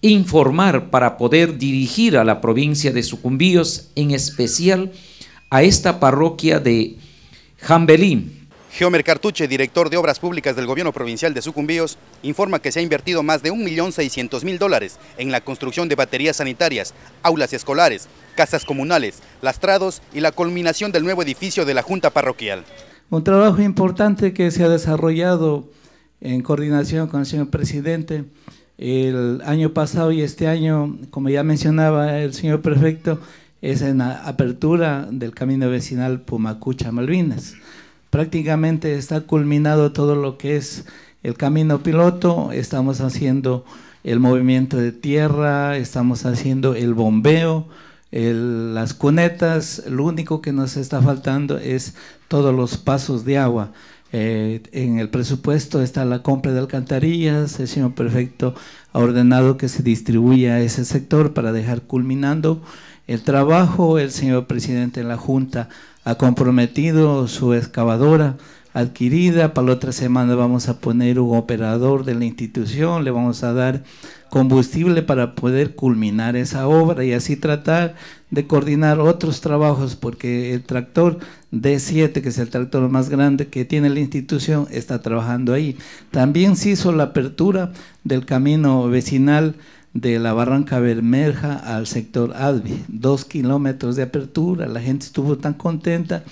informar para poder dirigir a la provincia de Sucumbíos, en especial a esta parroquia de Jambelín. Geomer Cartuche, director de Obras Públicas del Gobierno Provincial de Sucumbíos, informa que se ha invertido más de 1.600.000 dólares en la construcción de baterías sanitarias, aulas escolares, casas comunales, lastrados y la culminación del nuevo edificio de la Junta Parroquial. Un trabajo importante que se ha desarrollado en coordinación con el señor presidente, el año pasado y este año, como ya mencionaba el señor prefecto, es en la apertura del camino vecinal Pumacucha-Malvinas. Prácticamente está culminado todo lo que es el camino piloto, estamos haciendo el movimiento de tierra, estamos haciendo el bombeo, las cunetas, lo único que nos está faltando es todos los pasos de agua. Eh, en el presupuesto está la compra de alcantarillas, el señor prefecto ha ordenado que se distribuya ese sector para dejar culminando el trabajo, el señor presidente de la Junta ha comprometido su excavadora adquirida, para la otra semana vamos a poner un operador de la institución, le vamos a dar combustible para poder culminar esa obra y así tratar de coordinar otros trabajos porque el tractor D7, que es el tractor más grande que tiene la institución, está trabajando ahí. También se hizo la apertura del camino vecinal de la Barranca Bermeja al sector Albi, dos kilómetros de apertura, la gente estuvo tan contenta,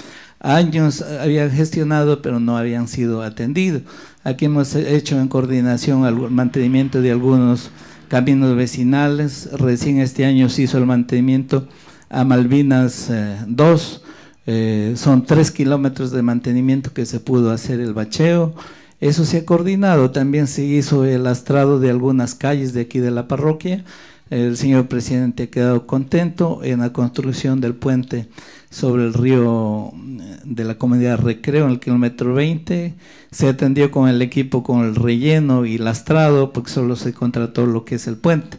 años habían gestionado pero no habían sido atendidos. Aquí hemos hecho en coordinación el mantenimiento de algunos caminos vecinales. Recién este año se hizo el mantenimiento a Malvinas 2. Eh, eh, son tres kilómetros de mantenimiento que se pudo hacer el bacheo. Eso se ha coordinado. También se hizo el lastrado de algunas calles de aquí de la parroquia el señor presidente ha quedado contento en la construcción del puente sobre el río mm, de la comunidad Recreo en el kilómetro 20. Se atendió con el equipo con el relleno y lastrado porque solo se contrató lo que es el puente.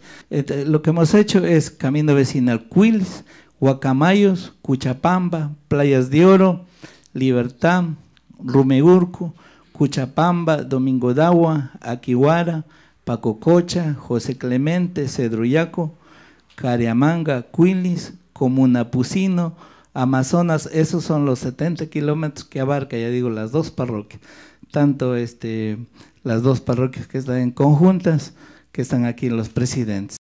lo que hemos hecho es camino vecinal Quilis, Guacamayos, Cuchapamba, Playas de Oro, Libertad, Rumegurco, Cuchapamba, Domingo Dagua, Aquihuara, Paco Cocha, José Clemente, Cedruyaco, Cariamanga, Quilis, Comuna Pucino, Amazonas, esos son los 70 kilómetros que abarca, ya digo, las dos parroquias, tanto este, las dos parroquias que están en conjuntas, que están aquí los presidentes.